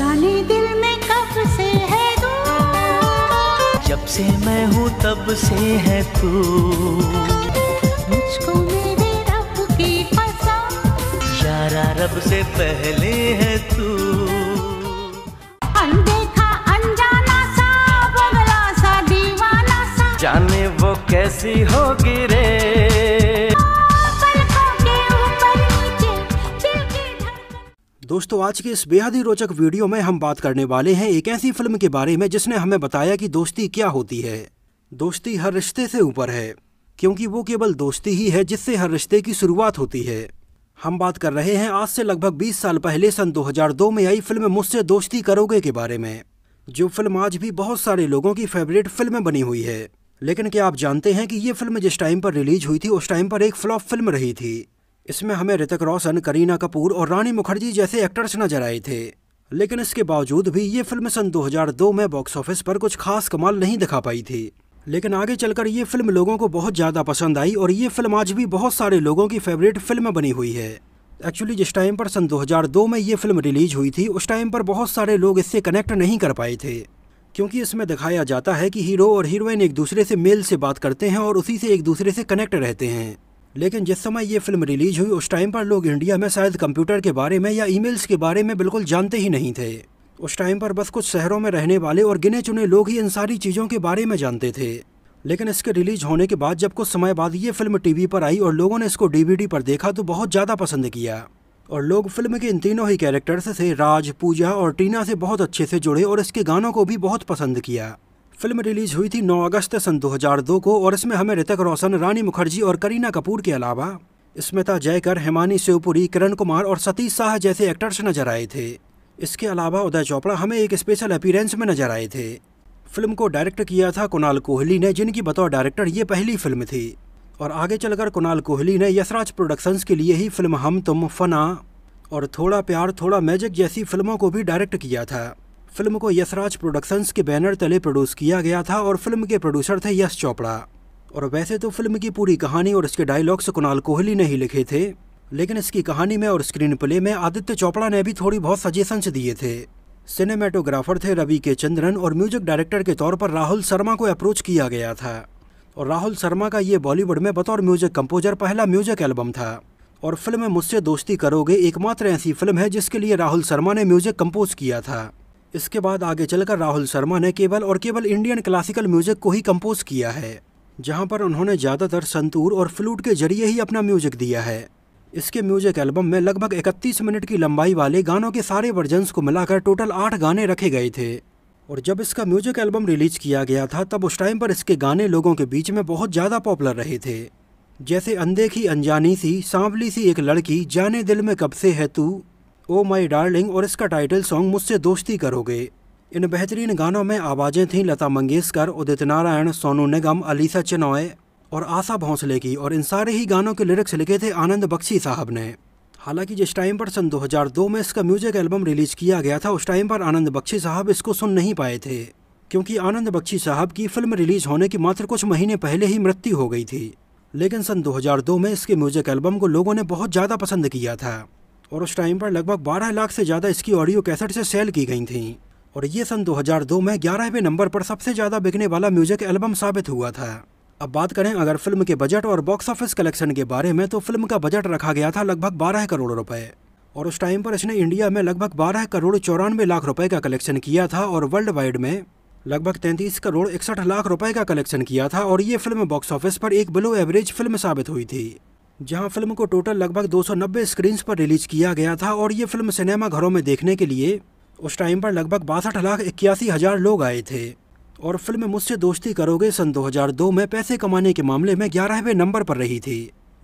जाने दिल में कब से है तू जब से मैं हूँ तब से है तू मुझको मेरे रब की पसंद यारा रब से पहले है तू जाने वो कैसी होगी रे दोस्तों आज के इस बेहद ही रोचक वीडियो में हम बात करने वाले हैं एक ऐसी फिल्म के बारे में जिसने हमें बताया कि दोस्ती क्या होती है दोस्ती हर रिश्ते से ऊपर है क्योंकि वो केवल दोस्ती ही है जिससे हर रिश्ते की शुरुआत होती है हम बात कर रहे हैं आज से लगभग 20 साल पहले सन 2002 में आई फिल्म मुझसे दोस्ती करोगे के बारे में जो फिल्म आज भी बहुत सारे लोगों की फेवरेट फिल्म बनी हुई है लेकिन क्या आप जानते हैं कि ये फिल्म जिस टाइम पर रिलीज हुई थी उस टाइम पर एक फ्लॉप फिल्म रही थी इसमें हमें ऋतिक रोशन करीना कपूर और रानी मुखर्जी जैसे एक्टर्स नजर आए थे लेकिन इसके बावजूद भी ये फिल्म सन 2002 में बॉक्स ऑफिस पर कुछ खास कमाल नहीं दिखा पाई थी लेकिन आगे चलकर ये फिल्म लोगों को बहुत ज़्यादा पसंद आई और ये फिल्म आज भी बहुत सारे लोगों की फेवरेट फिल्म बनी हुई है एक्चुअली जिस टाइम पर सन 2002 में ये फिल्म रिलीज हुई थी उस टाइम पर बहुत सारे लोग इससे कनेक्ट नहीं कर पाए थे क्योंकि इसमें दिखाया जाता है कि हीरो और हीरोइन एक दूसरे से मेल से बात करते हैं और उसी से एक दूसरे से कनेक्ट रहते हैं लेकिन जिस समय ये फिल्म रिलीज हुई उस टाइम पर लोग इंडिया में शायद कंप्यूटर के बारे में या ईमेल्स के बारे में बिल्कुल जानते ही नहीं थे उस टाइम पर बस कुछ शहरों में रहने वाले और गिने चुने लोग ही इन सारी चीज़ों के बारे में जानते थे लेकिन इसके रिलीज होने के बाद जब कुछ समय बाद ये फिल्म टीवी पर आई और लोगों ने इसको डीवीडी पर देखा तो बहुत ज़्यादा पसंद किया और लोग फिल्म के इन तीनों ही कैरेक्टर्स से राज पूजा और टीना से बहुत अच्छे से जुड़े और इसके गानों को भी बहुत पसंद किया फिल्म रिलीज हुई थी 9 अगस्त सन 2002 को और इसमें हमें ऋतिक रोशन रानी मुखर्जी और करीना कपूर के अलावा स्मिता जयकर हेमानी शिवपुरी किरण कुमार और सतीश शाह जैसे एक्टर्स नजर आए थे इसके अलावा उदय चोपड़ा हमें एक स्पेशल अपीरेंस में नजर आए थे फिल्म को डायरेक्ट किया था कुणाल कोहली ने जिनकी बतौर डायरेक्टर ये पहली फिल्म थी और आगे चलकर कुणाल कोहली ने यशराज प्रोडक्शंस के लिए ही फिल्म हम तुम फना और थोड़ा प्यार थोड़ा मैजिक जैसी फिल्मों को भी डायरेक्ट किया था फिल्म को यशराज प्रोडक्शंस के बैनर तले प्रोड्यूस किया गया था और फिल्म के प्रोड्यूसर थे यश चोपड़ा और वैसे तो फिल्म की पूरी कहानी और इसके डायलॉग्स कुणाल कोहली ने ही लिखे थे लेकिन इसकी कहानी में और स्क्रीन प्ले में आदित्य चोपड़ा ने भी थोड़ी बहुत सजेशंस दिए थे सिनेमेटोग्राफर थे रवि के चंद्रन और म्यूजिक डायरेक्टर के तौर पर राहुल शर्मा को अप्रोच किया गया था और राहुल शर्मा का ये बॉलीवुड में बतौर म्यूजिक कंपोजर पहला म्यूजिक एल्बम था और फिल्म मुझसे दोस्ती करोगे एकमात्र ऐसी फिल्म है जिसके लिए राहुल शर्मा ने म्यूजिक कंपोज किया था इसके बाद आगे चलकर राहुल शर्मा ने केवल और केवल इंडियन क्लासिकल म्यूजिक को ही कंपोज किया है जहां पर उन्होंने ज़्यादातर संतूर और फ्लूट के जरिए ही अपना म्यूजिक दिया है इसके म्यूजिक एल्बम में लगभग 31 मिनट की लंबाई वाले गानों के सारे वर्जन्स को मिलाकर टोटल आठ गाने रखे गए थे और जब इसका म्यूजिक एल्बम रिलीज किया गया था तब उस टाइम पर इसके गाने लोगों के बीच में बहुत ज़्यादा पॉपुलर रहे थे जैसे अनदेखी अनजानी सी सांवली सी एक लड़की जाने दिल में कब से है तू ओ माई डार्लिंग और इसका टाइटल सॉन्ग मुझसे दोस्ती करोगे इन बेहतरीन गानों में आवाज़ें थीं लता मंगेशकर उदित नारायण सोनू निगम अलीसा चिनॉय और आशा भोंसले की और इन सारे ही गानों के लिरिक्स लिखे थे आनंद बख्शी साहब ने हालांकि जिस टाइम पर सन 2002 में इसका म्यूजिक एल्बम रिलीज किया गया था उस टाइम पर आनंद बख्शी साहब इसको सुन नहीं पाए थे क्योंकि आनंद बख्शी साहब की फिल्म रिलीज होने की मात्र कुछ महीने पहले ही मृत्यु हो गई थी लेकिन सन 2002 में इसके म्यूजिक एल्बम को लोगों ने बहुत ज़्यादा पसंद किया था और उस टाइम पर लगभग 12 लाख से ज़्यादा इसकी ऑडियो कैसेट से सेल की गई थी और ये सन 2002 में ग्यारहवें नंबर पर सबसे ज़्यादा बिकने वाला म्यूजिक एल्बम साबित हुआ था अब बात करें अगर फिल्म के बजट और बॉक्स ऑफिस कलेक्शन के बारे में तो फिल्म का बजट रखा गया था लगभग बारह करोड़ रुपए और उस टाइम पर इसने इंडिया में लगभग बारह करोड़ चौरानवे लाख रुपए का कलेक्शन किया था और वर्ल्ड वाइड में लगभग तैंतीस करोड़ इकसठ लाख रुपए का कलेक्शन किया था और ये फिल्म बॉक्स ऑफिस पर एक बिलो एवरेज फिल्म साबित हुई थी जहां फिल्म को टोटल लगभग 290 स्क्रीन्स पर रिलीज किया गया था और ये फिल्म सिनेमा घरों में देखने के लिए उस टाइम पर लगभग बासठ लाख इक्यासी हज़ार लोग आए थे और फिल्म मुझसे दोस्ती करोगे सन 2002 में पैसे कमाने के मामले में ग्यारहवें नंबर पर रही थी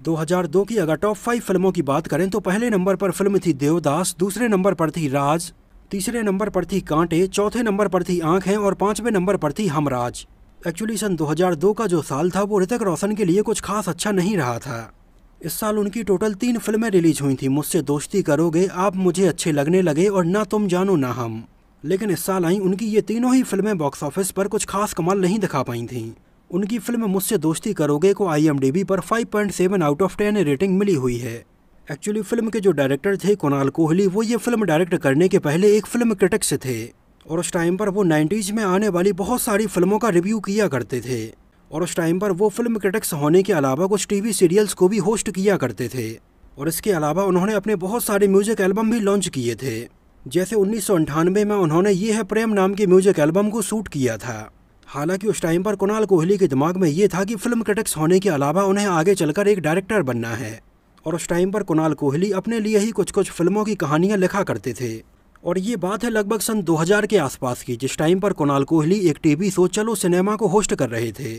2002 की अगर टॉप फाइव फिल्मों की बात करें तो पहले नंबर पर फिल्म थी देवदास दूसरे नंबर पर थी राज तीसरे नंबर पर थी कांटे चौथे नंबर पर थी आँखें और पाँचवें नंबर पर थी हमराज एक्चुअली सन 2002 का जो साल था वो ऋतिक रोशन के लिए कुछ खास अच्छा नहीं रहा था इस साल उनकी टोटल तीन फिल्में रिलीज हुई थी मुझसे दोस्ती करोगे आप मुझे अच्छे लगने लगे और ना तुम जानो ना हम लेकिन इस साल आई उनकी ये तीनों ही फिल्में बॉक्स ऑफिस पर कुछ खास कमाल नहीं दिखा पाई थीं उनकी फिल्म मुझसे दोस्ती करोगे को आईएमडीबी पर 5.7 आउट ऑफ 10 रेटिंग मिली हुई है एक्चुअली फिल्म के जो डायरेक्टर थे कुणाल कोहली वो ये फिल्म डायरेक्ट करने के पहले एक फिल्म क्रिटिक्स थे और उस टाइम पर वो नाइन्टीज़ में आने वाली बहुत सारी फिल्मों का रिव्यू किया करते थे और उस टाइम पर वो फिल्म क्रिटिक्स होने के अलावा कुछ टीवी सीरियल्स को भी होस्ट किया करते थे और इसके अलावा उन्होंने अपने बहुत सारे म्यूजिक एल्बम भी लॉन्च किए थे जैसे उन्नीस में उन्होंने ये है प्रेम नाम के म्यूजिक एल्बम को शूट किया था हालांकि उस टाइम पर कुणाल कोहली के दिमाग में ये था कि फिल्म क्रिटिक्स होने के अलावा उन्हें आगे चलकर एक डायरेक्टर बनना है और उस टाइम पर कुणाल कोहली अपने लिए ही कुछ कुछ फिल्मों की कहानियाँ लिखा करते थे और ये बात है लगभग सन 2000 के आसपास की जिस टाइम पर कुणाल कोहली एक टीवी शो चलो सिनेमा को होस्ट कर रहे थे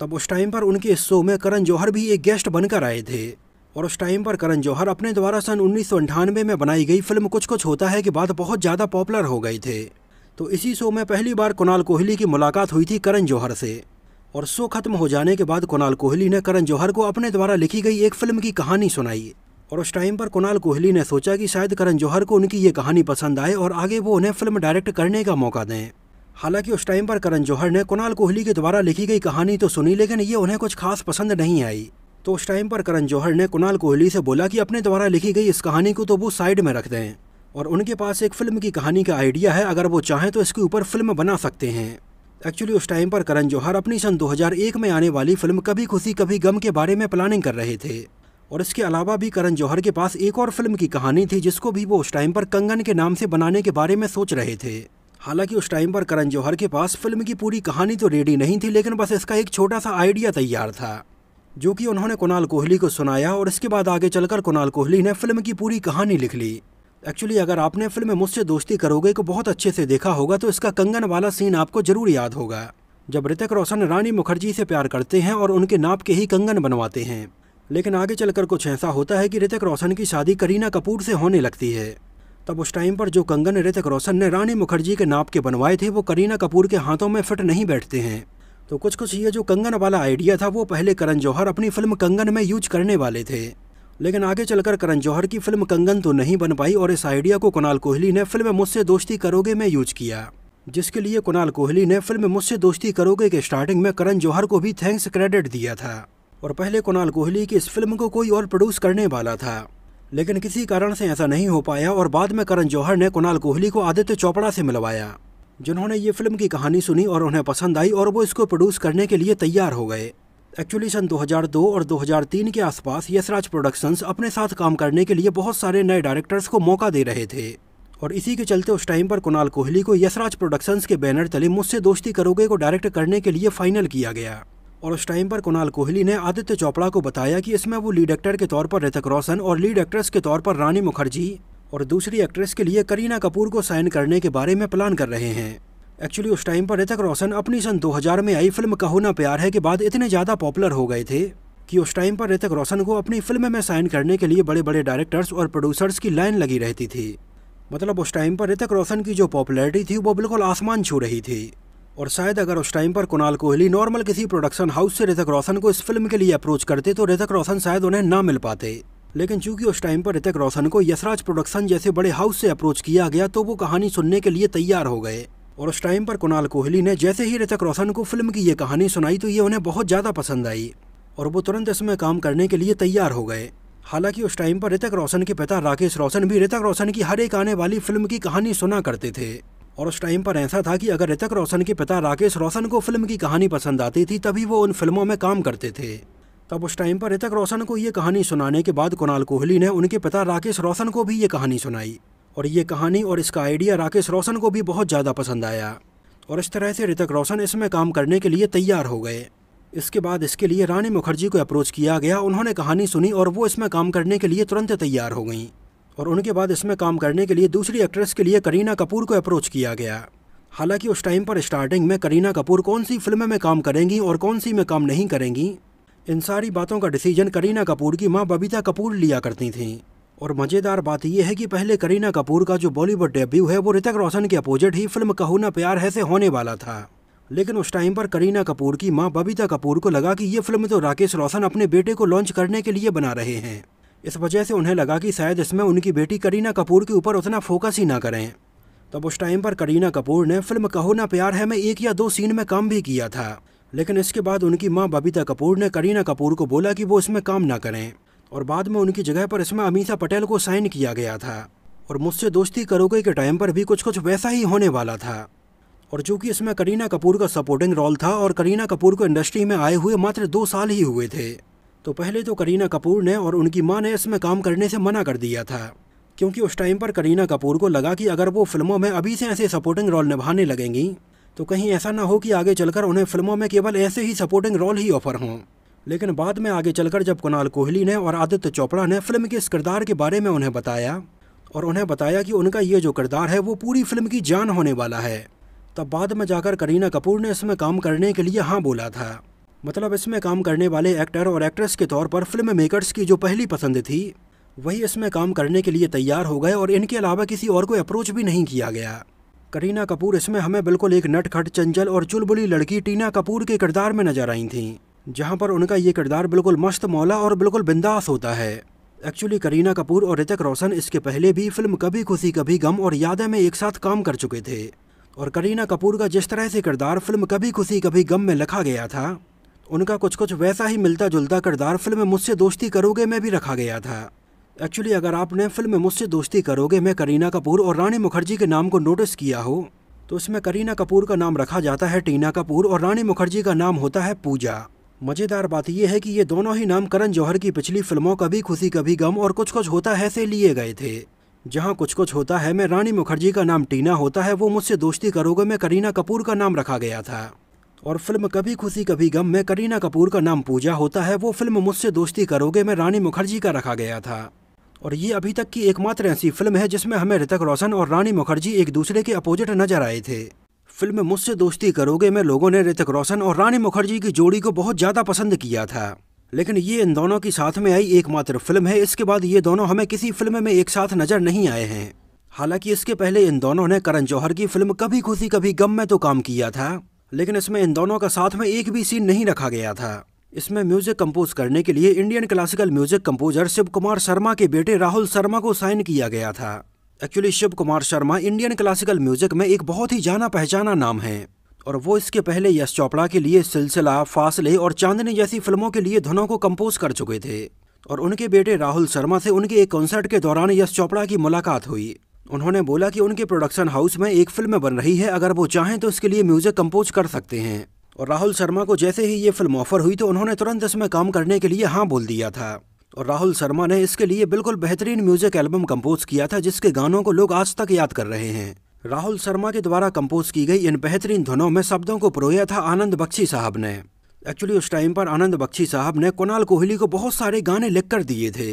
तब उस टाइम पर उनके इस शो में करण जौहर भी एक गेस्ट बनकर आए थे और उस टाइम पर करण जौहर अपने द्वारा सन उन्नीस में बनाई गई फिल्म कुछ कुछ होता है के बाद बहुत ज़्यादा पॉपुलर हो गए थे तो इसी शो में पहली बार कुणाल कोहली की मुलाकात हुई थी करण जौहर से और शो खत्म हो जाने के बाद कुणाल कोहली ने करण जौहर को अपने द्वारा लिखी गई एक फिल्म की कहानी सुनाई और उस टाइम पर कुणाल कोहली ने सोचा कि शायद करण जौहर को उनकी ये कहानी पसंद आए और आगे वो उन्हें फिल्म डायरेक्ट करने का मौका दें हालांकि उस टाइम पर करण जौहर ने कुणाल कोहली के द्वारा लिखी गई कहानी तो सुनी लेकिन ये उन्हें कुछ खास पसंद नहीं आई तो उस टाइम पर करण जौहर ने कुणाल कोहली से बोला कि अपने द्वारा लिखी गई इस कहानी को तो वो साइड में रख दें और उनके पास एक फ़िल्म की कहानी का आइडिया है अगर वो चाहें तो इसके ऊपर फिल्म बना सकते हैं एक्चुअली उस टाइम पर करण जौहर अपनी सन 2001 में आने वाली फिल्म कभी खुशी कभी गम के बारे में प्लानिंग कर रहे थे और इसके अलावा भी करण जौहर के पास एक और फिल्म की कहानी थी जिसको भी वो उस टाइम पर कंगन के नाम से बनाने के बारे में सोच रहे थे हालांकि उस टाइम पर करण जौहर के पास फिल्म की पूरी कहानी तो रेडी नहीं थी लेकिन बस इसका एक छोटा सा आइडिया तैयार था जो कि उन्होंने कुणाल कोहली को सुनाया और इसके बाद आगे चलकर कुणाल कोहली ने फिल्म की पूरी कहानी लिख ली एक्चुअली अगर आपने फिल्म मुझसे दोस्ती करोगे को बहुत अच्छे से देखा होगा तो इसका कंगन वाला सीन आपको जरूर याद होगा जब ऋतिक रोशन रानी मुखर्जी से प्यार करते हैं और उनके नाप के ही कंगन बनवाते हैं लेकिन आगे चलकर कुछ ऐसा होता है कि ऋतिक रोशन की शादी करीना कपूर से होने लगती है तब उस टाइम पर जो कंगन ऋतिक रोशन ने रानी मुखर्जी के नाप के बनवाए थे वो करीना कपूर के हाथों में फिट नहीं बैठते हैं तो कुछ कुछ ये जो कंगन वाला आइडिया था वो पहले करण जौहर अपनी फिल्म कंगन में यूज करने वाले थे लेकिन आगे चलकर करण जौहर की फिल्म कंगन तो नहीं बन पाई और इस आइडिया को कुणाल कोहली ने फिल्म मुझसे दोस्ती करोगे में यूज किया जिसके लिए कुणाल कोहली ने फिल्म मुझसे दोस्ती करोगे के स्टार्टिंग में करण जौहर को भी थैंक्स क्रेडिट दिया था और पहले कुणाल कोहली की इस फिल्म को कोई और प्रोड्यूस करने वाला था लेकिन किसी कारण से ऐसा नहीं हो पाया और बाद में करण जौहर ने कुणाल कोहली को आदित्य चोपड़ा से मिलवाया जिन्होंने ये फिल्म की कहानी सुनी और उन्हें पसंद आई और वो इसको प्रोड्यूस करने के लिए तैयार हो गए एक्चुअली सन 2002 और 2003 के आसपास यसराज प्रोडक्शंस अपने साथ काम करने के लिए बहुत सारे नए डायरेक्टर्स को मौका दे रहे थे और इसी के चलते उस टाइम पर कुणाल कोहली को यसराज प्रोडक्शंस के बैनर तले मुझसे दोस्ती करोगे को डायरेक्ट करने के लिए फाइनल किया गया और उस टाइम पर कुणाल कोहली ने आदित्य चोपड़ा को बताया कि इसमें वो लीड एक्टर के तौर पर ऋतिक रोशन और लीड एक्ट्रेस के तौर पर रानी मुखर्जी और दूसरी एक्ट्रेस के लिए करीना कपूर को साइन करने के बारे में प्लान कर रहे हैं एक्चुअली उस टाइम पर ऋतिक रोशन अपनी सन 2000 में आई फिल्म कहो ना प्यार है के बाद इतने ज़्यादा पॉपुलर हो गए थे कि उस टाइम पर ऋतिक रोशन को अपनी फिल्म में साइन करने के लिए बड़े बड़े डायरेक्टर्स और प्रोड्यूसर्स की लाइन लगी रहती थी मतलब उस टाइम पर ऋतिक रोशन की जो पॉपुलरिटी थी वो बिल्कुल आसमान छू रही थी और शायद अगर उस टाइम पर कुणाल कोहली नॉर्मल किसी प्रोडक्शन हाउस से ऋतिक रोशन को इस फिल्म के लिए अप्रोच करते तो ऋतिक रोशन शायद उन्हें ना मिल पाते लेकिन चूंकि उस टाइम पर ऋतिक रोशन को यशराज प्रोडक्शन जैसे बड़े हाउस से अप्रोच किया गया तो वो कहानी सुनने के लिए तैयार हो गए और उस टाइम पर कुणाल कोहली ने जैसे ही ऋतिक रोशन को फिल्म की ये कहानी सुनाई तो ये उन्हें बहुत ज़्यादा पसंद आई और वो तुरंत इसमें काम करने के लिए तैयार हो गए हालांकि उस टाइम पर ऋतिक रोशन के पिता राकेश रोशन भी ऋतिक रोशन की हर एक आने वाली फिल्म की कहानी सुना करते थे और उस टाइम पर ऐसा था कि अगर ऋतिक रोशन के पिता राकेश रोशन को फिल्म की कहानी पसंद आती थी तभी वो उन फिल्मों में काम करते थे तब उस टाइम पर ऋतिक रोशन को ये कहानी सुनाने के बाद कुणाल कोहली ने उनके पिता राकेश रोशन को भी ये कहानी सुनाई और ये कहानी और इसका आइडिया राकेश रोशन को भी बहुत ज़्यादा पसंद आया और इस तरह से ऋतिक रोशन इसमें काम करने के लिए तैयार हो गए इसके बाद इसके लिए रानी मुखर्जी को अप्रोच किया गया उन्होंने कहानी सुनी और वो इसमें काम करने के लिए तुरंत तैयार हो गईं और उनके बाद इसमें काम करने के लिए दूसरी एक्ट्रेस के लिए करीना कपूर को अप्रोच किया गया हालांकि उस टाइम पर स्टार्टिंग में करीना कपूर कौन सी फिल्म में काम करेंगी और कौन सी में काम नहीं करेंगी इन सारी बातों का डिसीजन करीना कपूर की माँ बबीता कपूर लिया करती थीं और मज़ेदार बात यह है कि पहले करीना कपूर का जो बॉलीवुड डेब्यू है वो ऋतिक रोशन के अपोजिट ही फिल्म कहूना प्यार है से होने वाला था लेकिन उस टाइम पर करीना कपूर की माँ बबीता कपूर को लगा कि ये फिल्म तो राकेश रोशन अपने बेटे को लॉन्च करने के लिए बना रहे हैं इस वजह से उन्हें लगा कि शायद इसमें उनकी बेटी करीना कपूर के ऊपर उतना फोकस ही ना करें तब उस टाइम पर करीना कपूर ने फिल्म कहो ना प्यार है में एक या दो सीन में काम भी किया था लेकिन इसके बाद उनकी माँ बबीता कपूर ने करीना कपूर को बोला कि वो इसमें काम ना करें और बाद में उनकी जगह पर इसमें अमीषा पटेल को साइन किया गया था और मुझसे दोस्ती करोगे के टाइम पर भी कुछ कुछ वैसा ही होने वाला था और चूँकि इसमें करीना कपूर का सपोर्टिंग रोल था और करीना कपूर को इंडस्ट्री में आए हुए मात्र दो साल ही हुए थे तो पहले तो करीना कपूर ने और उनकी माँ ने इसमें काम करने से मना कर दिया था क्योंकि उस टाइम पर करीना कपूर को लगा कि अगर वो फिल्मों में अभी से ऐसे सपोर्टिंग रोल निभाने लगेंगी तो कहीं ऐसा ना हो कि आगे चलकर उन्हें फिल्मों में केवल ऐसे ही सपोर्टिंग रोल ही ऑफर हों लेकिन बाद में आगे चलकर जब कुणाल कोहली ने और आदित्य चोपड़ा ने फिल्म के इस किरदार के बारे में उन्हें बताया और उन्हें बताया कि उनका ये जो किरदार है वो पूरी फिल्म की जान होने वाला है तब बाद में जाकर करीना कपूर ने इसमें काम करने के लिए हाँ बोला था मतलब इसमें काम करने वाले एक्टर और एक्ट्रेस के तौर पर फिल्म मेकर्स की जो पहली पसंद थी वही इसमें काम करने के लिए तैयार हो गए और इनके अलावा किसी और को अप्रोच भी नहीं किया गया करीना कपूर इसमें हमें बिल्कुल एक नटखट चंचल और चुलबुली लड़की टीना कपूर के किरदार में नजर आई थी जहाँ पर उनका ये किरदार बिल्कुल मस्त मौला और बिल्कुल बिंदास होता है एक्चुअली करीना कपूर और ऋतिक रोशन इसके पहले भी फिल्म कभी खुशी कभी गम और यादें में एक साथ काम कर चुके थे और करीना कपूर का जिस तरह से किरदार फिल्म कभी खुशी कभी गम में लिखा गया था उनका कुछ कुछ वैसा ही मिलता जुलता किरदार फिल्म मुझसे दोस्ती करोगे में भी रखा गया था एक्चुअली अगर आपने फिल्म मुझसे दोस्ती करोगे में करीना कपूर और रानी मुखर्जी के नाम को नोटिस किया हो तो इसमें करीना कपूर का नाम रखा जाता है टीना कपूर और रानी मुखर्जी का नाम होता है पूजा मज़ेदार बात यह है कि ये दोनों ही नाम करण जौहर की पिछली फिल्मों कभी खुशी कभी गम और कुछ कुछ होता है से लिए गए थे जहाँ कुछ कुछ होता है मैं रानी मुखर्जी का नाम टीना होता है वो मुझसे दोस्ती करोगे में करीना कपूर का नाम रखा गया था और फिल्म कभी खुशी कभी गम में करीना कपूर का नाम पूजा होता है वो फिल्म मुझसे दोस्ती करोगे में रानी मुखर्जी का रखा गया था और ये अभी तक की एकमात्र ऐसी फिल्म है जिसमें हमें ऋतिक रोशन और रानी मुखर्जी एक दूसरे के अपोजिट नजर आए थे फिल्म मुझसे दोस्ती करोगे में लोगों ने ऋतिक रोशन और रानी मुखर्जी की जोड़ी को बहुत ज़्यादा पसंद किया था लेकिन ये इन दोनों की साथ में आई एकमात्र फिल्म है इसके बाद ये दोनों हमें किसी फिल्म में एक साथ नजर नहीं आए हैं हालांकि इसके पहले इन दोनों ने करण जौहर की फिल्म कभी खुशी कभी गम में तो काम किया था लेकिन इसमें इन दोनों का साथ में एक भी सीन नहीं रखा गया था इसमें म्यूजिक कंपोज करने के लिए Indian classical music composer Shiv Kumar Sharma के बेटे राहुल शर्मा को साइन किया गया था actually Shiv Kumar Sharma Indian classical music में एक बहुत ही जाना पहचाना नाम है और वो इसके पहले यश चोपड़ा के लिए सिलसिला फासले और चांदनी जैसी फिल्मों के लिए धनों को कंपोज कर चुके थे और उनके बेटे राहुल शर्मा से उनके एक कॉन्सर्ट के दौरान यश चोपड़ा की मुलाकात हुई उन्होंने बोला कि उनके प्रोडक्शन हाउस में एक फिल्म बन रही है अगर वो चाहें तो उसके लिए म्यूजिक कंपोज कर सकते हैं और राहुल शर्मा को जैसे ही ये फिल्म ऑफर हुई तो उन्होंने तुरंत इसमें काम करने के लिए हाँ बोल दिया था और राहुल शर्मा ने इसके लिए बिल्कुल बेहतरीन म्यूजिक एल्बम कंपोज किया था जिसके गानों को लोग आज तक याद कर रहे हैं राहुल शर्मा के द्वारा कंपोज की गई इन बेहतरीन धुनों में शब्दों को परोया था आनंद बख्शी साहब ने एक्चुअली उस टाइम पर आनंद बख्शी साहब ने कुणाल कोहली को बहुत सारे गाने लिख कर दिए थे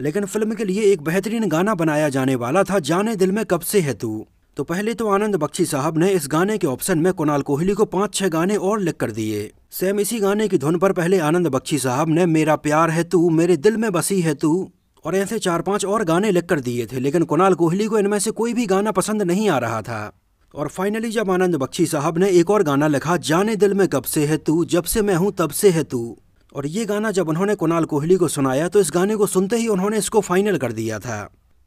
लेकिन फिल्म के लिए एक बेहतरीन गाना बनाया जाने वाला था जाने दिल में कब से है तू तो पहले तो आनंद बख्शी साहब ने इस गाने के ऑप्शन में कुणाल कोहली को पाँच छह गाने और लिख कर दिए सेम इसी गाने की धुन पर पहले आनंद बख्शी साहब ने मेरा प्यार है तू मेरे दिल में बसी है तू और ऐसे चार पांच और गाने लिख कर दिए थे लेकिन कुणाल कोहली को इनमें से कोई भी गाना पसंद नहीं आ रहा था और फाइनली जब आनंद बख्शी साहब ने एक और गाना लिखा जाने दिल में कब से है तू जब से मैं हूँ तब से है तू और ये गाना जब उन्होंने कुणाल कोहली को सुनाया तो इस गाने को सुनते ही उन्होंने इसको फाइनल कर दिया था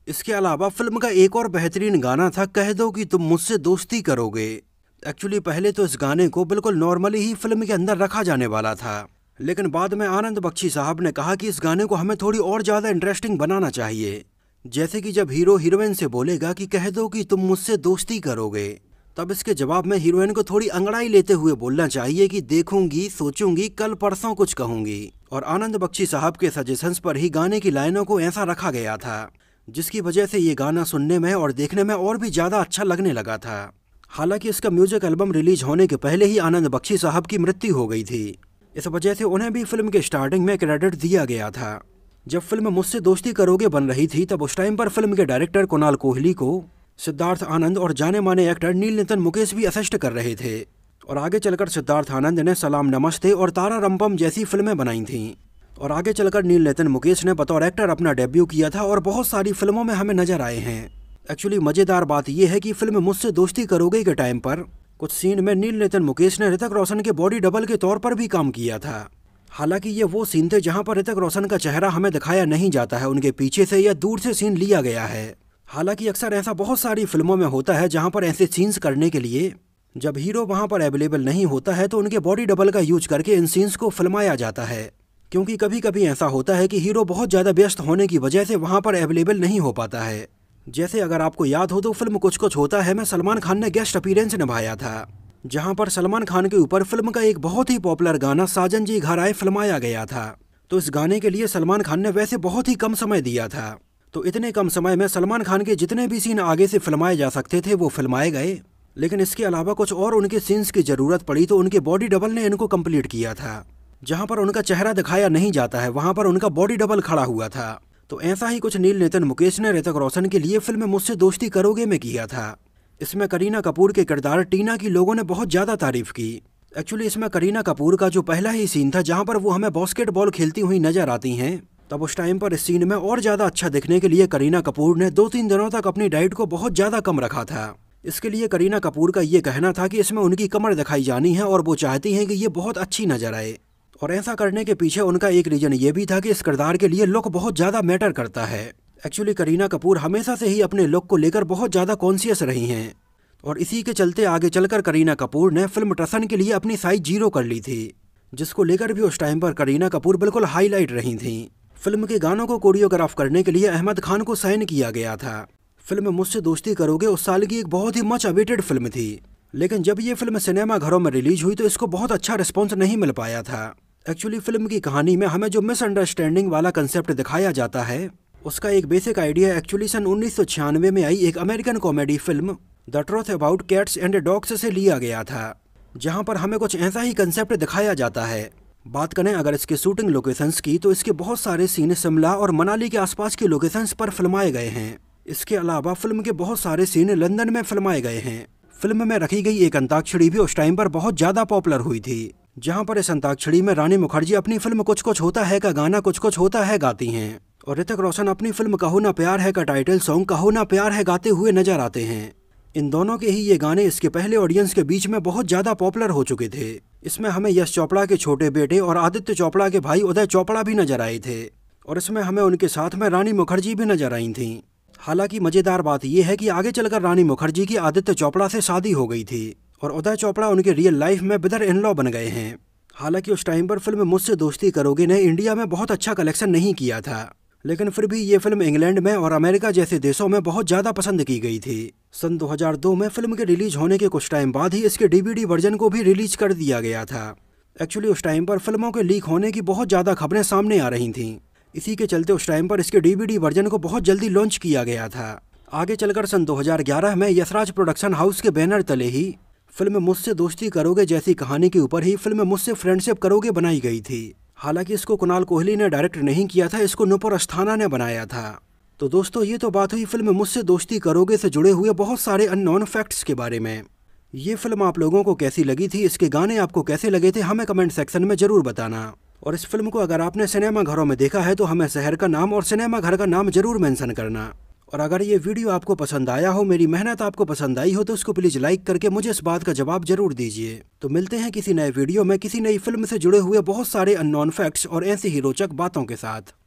इसके अलावा फिल्म का एक और बेहतरीन गाना था कह दो कि तुम मुझसे दोस्ती करोगे एक्चुअली पहले तो इस गाने को बिल्कुल नॉर्मली ही फिल्म के अंदर रखा जाने वाला था लेकिन बाद में आनंद बख्शी साहब ने कहा कि इस गाने को हमें थोड़ी और ज़्यादा इंटरेस्टिंग बनाना चाहिए जैसे कि जब हीरो हीरोइन से बोलेगा कि कह दो कि तुम मुझसे दोस्ती करोगे तब इसके जवाब में हीरोइन को थोड़ी अंगड़ाई लेते हुए बोलना चाहिए कि देखूंगी सोचूंगी कल परसों कुछ कहूंगी और आनंद बख्शी साहब के सजेशंस पर ही गाने की लाइनों को ऐसा रखा गया था जिसकी वजह से ये गाना सुनने में और देखने में और भी ज़्यादा अच्छा लगने लगा था हालांकि इसका म्यूजिक एल्बम रिलीज होने के पहले ही आनंद बख्शी साहब की मृत्यु हो गई थी इस वजह से उन्हें भी फिल्म के स्टार्टिंग में क्रेडिट दिया गया था जब फिल्म मुझसे दोस्ती करोगे बन रही थी तब उस टाइम पर फिल्म के डायरेक्टर कुणाल कोहली को सिद्धार्थ आनंद और जाने माने एक्टर नील नितिन मुकेश भी असिस्ट कर रहे थे और आगे चलकर सिद्धार्थ आनंद ने सलाम नमस्ते और तारा रंपम जैसी फिल्में बनाई थीं और आगे चलकर नील नितिन मुकेश ने बतौर एक्टर अपना डेब्यू किया था और बहुत सारी फिल्मों में हमें नजर आए हैं एक्चुअली मज़ेदार बात यह है कि फिल्म मुझसे दोस्ती करोगे के टाइम पर कुछ सीन में नील नितिन मुकेश ने ऋतक रोशन के बॉडी डबल के तौर पर भी काम किया था हालांकि ये वो सीन थे जहां पर ऋतक रोशन का चेहरा हमें दिखाया नहीं जाता है उनके पीछे से या दूर से सीन लिया गया है हालांकि अक्सर ऐसा बहुत सारी फिल्मों में होता है जहां पर ऐसे सीन्स करने के लिए जब हीरो वहां पर अवेलेबल नहीं होता है तो उनके बॉडी डबल का यूज करके इन सीन्स को फिल्माया जाता है क्योंकि कभी कभी ऐसा होता है कि हीरो बहुत ज़्यादा व्यस्त होने की वजह से वहाँ पर अवेलेबल नहीं हो पाता है जैसे अगर आपको याद हो तो फिल्म कुछ कुछ होता है मैं सलमान खान ने गेस्ट अपीरेंस निभाया था जहाँ पर सलमान खान के ऊपर फिल्म का एक बहुत ही पॉपुलर गाना साजन जी घर आए फिल्माया गया था तो इस गाने के लिए सलमान खान ने वैसे बहुत ही कम समय दिया था तो इतने कम समय में सलमान खान के जितने भी सीन आगे से फिल्माए जा सकते थे वो फिल्माए गए लेकिन इसके अलावा कुछ और उनके सीन्स की ज़रूरत पड़ी तो उनके बॉडी डबल ने इनको कंप्लीट किया था जहाँ पर उनका चेहरा दिखाया नहीं जाता है वहाँ पर उनका बॉडी डबल खड़ा हुआ था तो ऐसा ही कुछ नील नितिन मुकेश ने ऋतक रोशन के लिए फिल्म मुझसे दोस्ती करोगे में किया था इसमें करीना कपूर के किरदार टीना की लोगों ने बहुत ज़्यादा तारीफ की एक्चुअली इसमें करीना कपूर का जो पहला ही सीन था जहाँ पर वो हमें बास्केटबॉल खेलती हुई नजर आती हैं तब उस टाइम पर इस सीन में और ज़्यादा अच्छा दिखने के लिए करीना कपूर ने दो तीन दिनों तक अपनी डाइट को बहुत ज़्यादा कम रखा था इसके लिए करीना कपूर का ये कहना था कि इसमें उनकी कमर दिखाई जानी है और वो चाहती हैं कि ये बहुत अच्छी नज़र आए और ऐसा करने के पीछे उनका एक रीज़न ये भी था कि इस किरदार के लिए लुक बहुत ज़्यादा मैटर करता है एक्चुअली करीना कपूर हमेशा से ही अपने लुक को लेकर बहुत ज़्यादा कॉन्सियस रही हैं और इसी के चलते आगे चलकर करीना कपूर ने फिल्म टसन के लिए अपनी साइज जीरो कर ली थी जिसको लेकर भी उस टाइम पर करीना कपूर बिल्कुल हाईलाइट रही थीं फिल्म के गानों को कोरियोग्राफ करने के लिए अहमद खान को साइन किया गया था फिल्म मुझसे दोस्ती करोगे उस साल की एक बहुत ही मच अवेटेड फिल्म थी लेकिन जब ये फिल्म सिनेमा घरों में रिलीज हुई तो इसको बहुत अच्छा रिस्पॉन्स नहीं मिल पाया था एक्चुअली फिल्म की कहानी में हमें जो मिसअंडरस्टैंडिंग वाला कंसेप्ट दिखाया जाता है उसका एक बेसिक आइडिया एक्चुअली सन उन्नीस में आई एक American comedy film the truth about cats and dogs से लिया गया था जहाँ पर हमें कुछ ऐसा ही कंसेप्ट दिखाया जाता है बात करें अगर इसके शूटिंग लोकेशंस की तो इसके बहुत सारे सीन शिमला और मनाली के आसपास के लोकेशंस पर फिल्माए गए हैं इसके अलावा फिल्म के बहुत सारे सीन लंदन में फिल्माए गए हैं फिल्म में रखी गई एक अंताक्षरी भी उस टाइम पर बहुत ज़्यादा पॉपुलर हुई थी जहाँ पर इस अंताक्षरी में रानी मुखर्जी अपनी फिल्म कुछ कुछ होता है का गाना कुछ कुछ होता है गाती हैं और ऋतिक रोशन अपनी फिल्म कहो ना प्यार है का टाइटल सॉन्ग कहो ना प्यार है गाते हुए नजर आते हैं इन दोनों के ही ये गाने इसके पहले ऑडियंस के बीच में बहुत ज़्यादा पॉपुलर हो चुके थे इसमें हमें यश चोपड़ा के छोटे बेटे और आदित्य चोपड़ा के भाई उदय चोपड़ा भी नजर आए थे और इसमें हमें उनके साथ में रानी मुखर्जी भी नजर आई थीं हालांकि मज़ेदार बात यह है कि आगे चलकर रानी मुखर्जी की आदित्य चोपड़ा से शादी हो गई थी और उदय चोपड़ा उनके रियल लाइफ में बिदर इन लॉ बन गए हैं हालांकि उस टाइम पर फिल्म मुझसे दोस्ती करोगे ने इंडिया में बहुत अच्छा कलेक्शन नहीं किया था लेकिन फिर भी ये फिल्म इंग्लैंड में और अमेरिका जैसे देशों में बहुत ज़्यादा पसंद की गई थी सन 2002 में फिल्म के रिलीज होने के कुछ टाइम बाद ही इसके डीवीडी वर्जन को भी रिलीज कर दिया गया था एक्चुअली उस टाइम पर फिल्मों के लीक होने की बहुत ज़्यादा खबरें सामने आ रही थीं इसी के चलते उस टाइम पर इसके डीवीडी वर्जन को बहुत जल्दी लॉन्च किया गया था आगे चलकर सन 2011 में यशराज प्रोडक्शन हाउस के बैनर तले ही फिल्म मुझसे दोस्ती करोगे जैसी कहानी के ऊपर ही फिल्म मुझसे फ्रेंडशिप करोगे बनाई गई थी हालांकि इसको कुणाल कोहली ने डायरेक्ट नहीं किया था इसको नुपुर अस्थाना ने बनाया था तो दोस्तों ये तो बात हुई फिल्म मुझसे दोस्ती करोगे से जुड़े हुए बहुत सारे अननोन फैक्ट्स के बारे में ये फिल्म आप लोगों को कैसी लगी थी इसके गाने आपको कैसे लगे थे हमें कमेंट सेक्शन में ज़रूर बताना और इस फिल्म को अगर आपने सिनेमा घरों में देखा है तो हमें शहर का नाम और सिनेमा घर का नाम जरूर मेंशन करना और अगर ये वीडियो आपको पसंद आया हो मेरी मेहनत आपको पसंद आई हो तो उसको प्लीज़ लाइक करके मुझे इस बात का जवाब जरूर दीजिए तो मिलते हैं किसी नए वीडियो में किसी नई फिल्म से जुड़े हुए बहुत सारे अननोन फैक्ट्स और ऐसी ही रोचक बातों के साथ